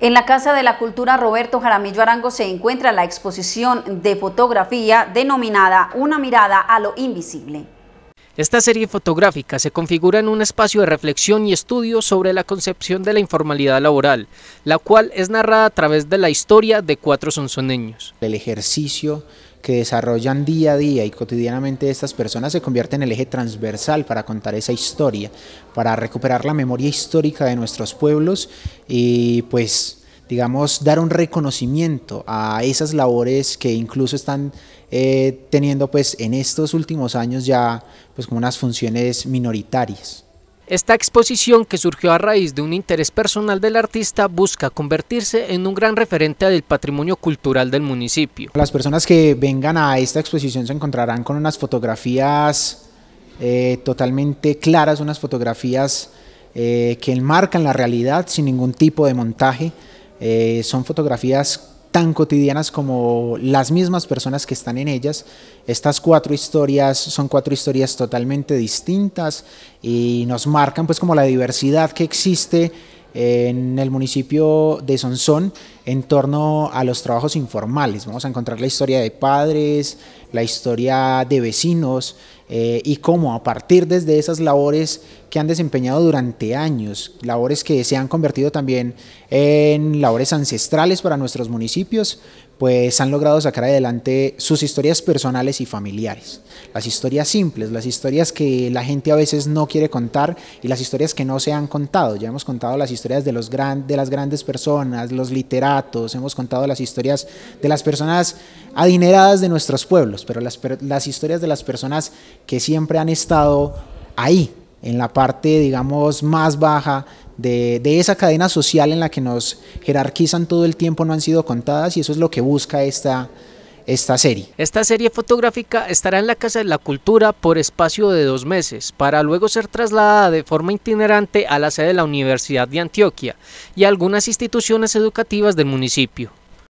En la Casa de la Cultura Roberto Jaramillo Arango se encuentra la exposición de fotografía denominada Una mirada a lo invisible. Esta serie fotográfica se configura en un espacio de reflexión y estudio sobre la concepción de la informalidad laboral, la cual es narrada a través de la historia de cuatro sonsoneños. El ejercicio que desarrollan día a día y cotidianamente estas personas se convierten en el eje transversal para contar esa historia, para recuperar la memoria histórica de nuestros pueblos y pues digamos, dar un reconocimiento a esas labores que incluso están eh, teniendo pues en estos últimos años ya pues como unas funciones minoritarias. Esta exposición, que surgió a raíz de un interés personal del artista, busca convertirse en un gran referente del patrimonio cultural del municipio. Las personas que vengan a esta exposición se encontrarán con unas fotografías eh, totalmente claras, unas fotografías eh, que enmarcan la realidad sin ningún tipo de montaje. Eh, son fotografías tan cotidianas como las mismas personas que están en ellas. Estas cuatro historias son cuatro historias totalmente distintas y nos marcan pues como la diversidad que existe en el municipio de Sonsón en torno a los trabajos informales. Vamos a encontrar la historia de padres, la historia de vecinos eh, y cómo a partir desde esas labores que han desempeñado durante años, labores que se han convertido también en labores ancestrales para nuestros municipios, pues han logrado sacar adelante sus historias personales y familiares. Las historias simples, las historias que la gente a veces no quiere contar y las historias que no se han contado. Ya hemos contado las historias de, los gran, de las grandes personas, los literarios, todos hemos contado las historias de las personas adineradas de nuestros pueblos, pero las, las historias de las personas que siempre han estado ahí, en la parte, digamos, más baja de, de, esa cadena social en la que nos jerarquizan todo el tiempo, no han sido contadas y eso es lo que busca esta esta serie. Esta serie fotográfica estará en la Casa de la Cultura por espacio de dos meses, para luego ser trasladada de forma itinerante a la sede de la Universidad de Antioquia y algunas instituciones educativas del municipio.